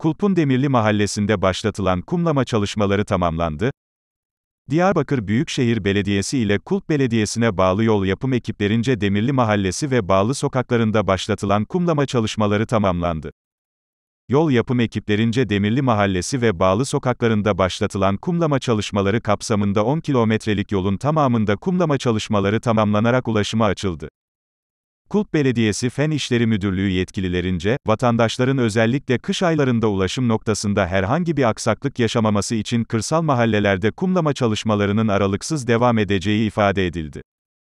Kulpun Demirli Mahallesi'nde başlatılan kumlama çalışmaları tamamlandı. Diyarbakır Büyükşehir Belediyesi ile Kulp Belediyesi'ne bağlı yol yapım ekiplerince Demirli Mahallesi ve bağlı sokaklarında başlatılan kumlama çalışmaları tamamlandı. Yol yapım ekiplerince Demirli Mahallesi ve bağlı sokaklarında başlatılan kumlama çalışmaları kapsamında 10 kilometrelik yolun tamamında kumlama çalışmaları tamamlanarak ulaşıma açıldı. Kulp Belediyesi Fen İşleri Müdürlüğü yetkililerince, vatandaşların özellikle kış aylarında ulaşım noktasında herhangi bir aksaklık yaşamaması için kırsal mahallelerde kumlama çalışmalarının aralıksız devam edeceği ifade edildi.